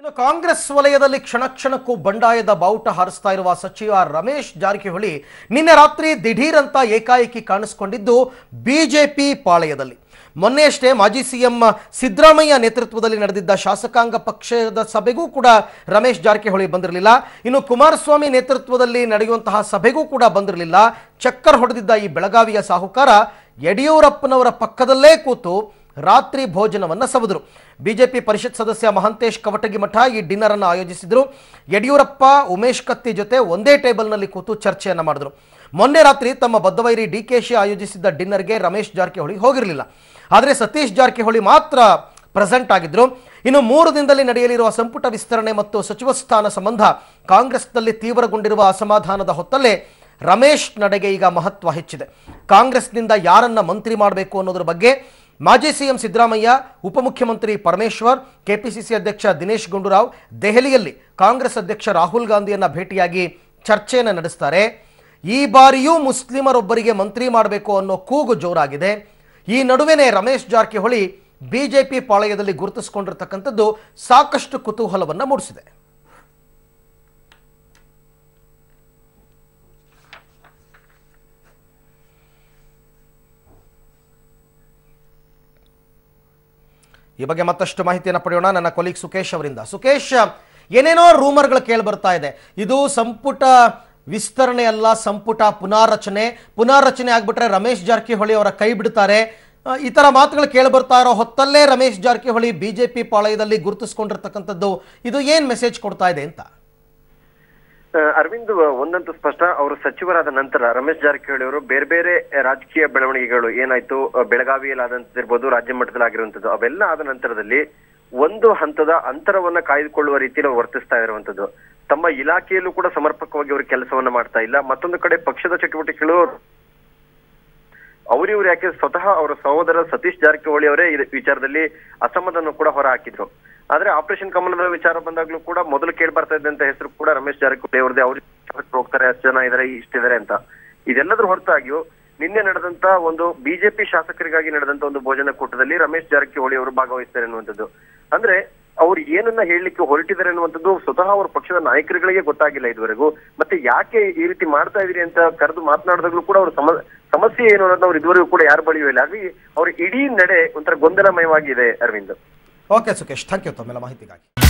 ಇನ್ನು ಕಾಂಗ್ರೆಸ್ ವಲಯದಲ್ಲಿ ಕ್ಷಣ ಕ್ಷಣಕ್ಕೂ ಬಂಡಾಯದ ಬಾವುಟ ಹಾರಿಸ್ತಾ ಇರುವ ಸಚಿವ ರಮೇಶ್ ಜಾರಕಿಹೊಳಿ ನಿನ್ನೆ ರಾತ್ರಿ ದಿಢೀರಂತ ಏಕಾಏಕಿ ಕಾಣಿಸಿಕೊಂಡಿದ್ದು ಬಿಜೆಪಿ ಪಾಳೆಯದಲ್ಲಿ ಮೊನ್ನೆಯಷ್ಟೇ ಮಾಜಿ ಸಿಎಂ ಸಿದ್ದರಾಮಯ್ಯ ನೇತೃತ್ವದಲ್ಲಿ ನಡೆದಿದ್ದ ಶಾಸಕಾಂಗ ಪಕ್ಷದ ಸಭೆಗೂ ಕೂಡ ರಮೇಶ್ ಜಾರಕಿಹೊಳಿ ಬಂದಿರಲಿಲ್ಲ ಇನ್ನು ಕುಮಾರಸ್ವಾಮಿ ನೇತೃತ್ವದಲ್ಲಿ ನಡೆಯುವಂತಹ ಸಭೆಗೂ ಕೂಡ ಬಂದಿರಲಿಲ್ಲ ಚಕ್ಕರ್ ಹೊಡೆದಿದ್ದ ಈ ಬೆಳಗಾವಿಯ ಸಾಹುಕಾರ ಯಡಿಯೂರಪ್ಪನವರ ಪಕ್ಕದಲ್ಲೇ ಕೂತು ರಾತ್ರಿ ಭೋಜನವನ್ನು ಸವಿದರು ಬಿಜೆಪಿ ಪರಿಷತ್ ಸದಸ್ಯ ಮಹಂತೇಶ್ ಕವಟಗಿ ಮಠ ಈ ಡಿನ್ನರ್ ಅನ್ನು ಆಯೋಜಿಸಿದರು ಯಡಿಯೂರಪ್ಪ ಉಮೇಶ್ ಕತ್ತಿ ಜೊತೆ ಒಂದೇ ಟೇಬಲ್ನಲ್ಲಿ ಕೂತು ಚರ್ಚೆಯನ್ನು ಮಾಡಿದರು ಮೊನ್ನೆ ರಾತ್ರಿ ತಮ್ಮ ಬದ್ಧವೈರಿ ಡಿ ಕೆ ಆಯೋಜಿಸಿದ್ದ ಡಿನ್ನರ್ಗೆ ರಮೇಶ್ ಜಾರಕಿಹೊಳಿ ಹೋಗಿರಲಿಲ್ಲ ಆದರೆ ಸತೀಶ್ ಜಾರಕಿಹೊಳಿ ಮಾತ್ರ ಪ್ರೆಸೆಂಟ್ ಆಗಿದ್ರು ಇನ್ನು ಮೂರು ದಿನದಲ್ಲಿ ನಡೆಯಲಿರುವ ಸಂಪುಟ ವಿಸ್ತರಣೆ ಮತ್ತು ಸಚಿವ ಸ್ಥಾನ ಸಂಬಂಧ ಕಾಂಗ್ರೆಸ್ನಲ್ಲಿ ತೀವ್ರಗೊಂಡಿರುವ ಅಸಮಾಧಾನದ ಹೊತ್ತಲ್ಲೇ ರಮೇಶ್ ನಡೆಗೆ ಈಗ ಮಹತ್ವ ಹೆಚ್ಚಿದೆ ಕಾಂಗ್ರೆಸ್ನಿಂದ ಯಾರನ್ನ ಮಂತ್ರಿ ಮಾಡಬೇಕು ಅನ್ನೋದ್ರ ಬಗ್ಗೆ ಮಾಜಿ ಸಿಎಂ ಸಿದ್ದರಾಮಯ್ಯ ಉಪಮುಖ್ಯಮಂತ್ರಿ ಪರಮೇಶ್ವರ್ ಕೆಪಿಸಿಸಿ ಅಧ್ಯಕ್ಷ ದಿನೇಶ್ ಗುಂಡೂರಾವ್ ದೆಹಲಿಯಲ್ಲಿ ಕಾಂಗ್ರೆಸ್ ಅಧ್ಯಕ್ಷ ರಾಹುಲ್ ಗಾಂಧಿಯನ್ನು ಭೇಟಿಯಾಗಿ ಚರ್ಚೆಯನ್ನು ನಡೆಸ್ತಾರೆ ಈ ಬಾರಿಯೂ ಮುಸ್ಲಿಮರೊಬ್ಬರಿಗೆ ಮಂತ್ರಿ ಮಾಡಬೇಕು ಅನ್ನೋ ಕೂಗು ಜೋರಾಗಿದೆ ಈ ನಡುವೆನೇ ರಮೇಶ್ ಜಾರಕಿಹೊಳಿ ಬಿಜೆಪಿ ಪಾಳಯದಲ್ಲಿ ಗುರುತಿಸಿಕೊಂಡಿರತಕ್ಕಂಥದ್ದು ಸಾಕಷ್ಟು ಕುತೂಹಲವನ್ನು ಮೂಡಿಸಿದೆ ಈ ಬಗ್ಗೆ ಮತ್ತಷ್ಟು ಮಾಹಿತಿಯನ್ನು ಪಡೆಯೋಣ ನನ್ನ ಕೊಲೀಗ್ ಸುಕೇಶ್ ಅವರಿಂದ ಸುಕೇಶ್ ಏನೇನೋ ರೂಮರ್ಗಳು ಕೇಳಿ ಬರ್ತಾ ಇದೆ ಇದು ಸಂಪುಟ ವಿಸ್ತರಣೆ ಅಲ್ಲ ಸಂಪುಟ ಪುನಾರಚನೆ ಪುನಾರಚನೆ ಆಗ್ಬಿಟ್ರೆ ರಮೇಶ್ ಜಾರಕಿಹೊಳಿ ಅವರ ಕೈ ಬಿಡ್ತಾರೆ ಈ ಥರ ಮಾತುಗಳು ಕೇಳಿ ಬರ್ತಾ ಇರೋ ಹೊತ್ತಲ್ಲೇ ರಮೇಶ್ ಜಾರಕಿಹೊಳಿ ಬಿಜೆಪಿ ಪಾಳಯದಲ್ಲಿ ಗುರುತಿಸ್ಕೊಂಡಿರ್ತಕ್ಕಂಥದ್ದು ಇದು ಏನು ಮೆಸೇಜ್ ಕೊಡ್ತಾ ಇದೆ ಅಂತ ಅರವಿಂದ್ ಒಂದಂತೂ ಸ್ಪಷ್ಟ ಅವರು ಸಚಿವರಾದ ನಂತರ ರಮೇಶ್ ಜಾರಕಿಹೊಳಿ ಅವರು ಬೇರೆ ಬೇರೆ ರಾಜಕೀಯ ಬೆಳವಣಿಗೆಗಳು ಏನಾಯ್ತು ಬೆಳಗಾವಿಯಲ್ಲಿ ಆದಂತದಿರ್ಬೋದು ರಾಜ್ಯ ಮಟ್ಟದಲ್ಲಿ ಆಗಿರುವಂತದ್ದು ಅವೆಲ್ಲ ಆದ ನಂತರದಲ್ಲಿ ಒಂದು ಹಂತದ ಅಂತರವನ್ನ ಕಾಯ್ದುಕೊಳ್ಳುವ ರೀತಿಯಲ್ಲಿ ವರ್ತಿಸ್ತಾ ಇರುವಂತದ್ದು ತಮ್ಮ ಇಲಾಖೆಯಲ್ಲೂ ಕೂಡ ಸಮರ್ಪಕವಾಗಿ ಅವರು ಕೆಲಸವನ್ನ ಮಾಡ್ತಾ ಇಲ್ಲ ಮತ್ತೊಂದು ಕಡೆ ಪಕ್ಷದ ಚಟುವಟಿಕೆಗಳು ಅವರಿವ್ರು ಯಾಕೆ ಸ್ವತಃ ಅವರ ಸಹೋದರ ಸತೀಶ್ ಜಾರಕಿಹೊಳಿ ಅವರೇ ವಿಚಾರದಲ್ಲಿ ಅಸಮಾಧಾನ ಕೂಡ ಹೊರ ಹಾಕಿದ್ರು ಆದ್ರೆ ಆಪರೇಷನ್ ಕಮಲದ ವಿಚಾರ ಬಂದಾಗ್ಲೂ ಕೂಡ ಮೊದಲು ಕೇಳಿ ಬರ್ತಾ ಇದ್ದಂತ ಹೆಸರು ಕೂಡ ರಮೇಶ್ ಜಾರಕಿಹೊಳಿ ಅವ್ರದ್ದೇ ಅವ್ರು ಹೋಗ್ತಾರೆ ಅಷ್ಟು ಜನ ಇದಾರೆ ಇಷ್ಟಿದಾರೆ ಅಂತ ಇದೆಲ್ಲದ್ರ ಹೊರತಾಗಿಯೂ ನಿನ್ನೆ ನಡೆದಂತ ಒಂದು ಬಿಜೆಪಿ ಶಾಸಕರಿಗಾಗಿ ನಡೆದಂತ ಒಂದು ಭೋಜನ ಕೂಟದಲ್ಲಿ ರಮೇಶ್ ಜಾರಕಿಹೊಳಿ ಅವರು ಭಾಗವಹಿಸ್ತಾರೆ ಅನ್ನುವಂಥದ್ದು ಅಂದ್ರೆ ಅವ್ರು ಏನನ್ನ ಹೇಳಲಿಕ್ಕೆ ಹೊರಟಿದ್ದಾರೆ ಅನ್ನುವಂಥದ್ದು ಸ್ವತಃ ಅವ್ರ ಪಕ್ಷದ ನಾಯಕರುಗಳಿಗೆ ಗೊತ್ತಾಗಿಲ್ಲ ಇದುವರೆಗೂ ಮತ್ತೆ ಯಾಕೆ ಈ ರೀತಿ ಮಾಡ್ತಾ ಇದೀರಿ ಅಂತ ಕರೆದು ಮಾತನಾಡಿದಾಗ್ಲೂ ಕೂಡ ಅವ್ರ ಸಮಸ್ಯೆ ಏನು ಅನ್ನೋದನ್ನ ಅವ್ರು ಇದುವರೆಗೂ ಕೂಡ ಯಾರು ಬಳಿಯೂ ಇಲ್ಲ ಹಾಗಾಗಿ ಅವ್ರ ಇಡೀ ನಡೆ ಒಂಥರ ಗೊಂದಲಮಯವಾಗಿದೆ Arvind okay Sukesh thank you ತಮ್ಮೆಲ್ಲ ಮಾಹಿತಿಗಾಗಿ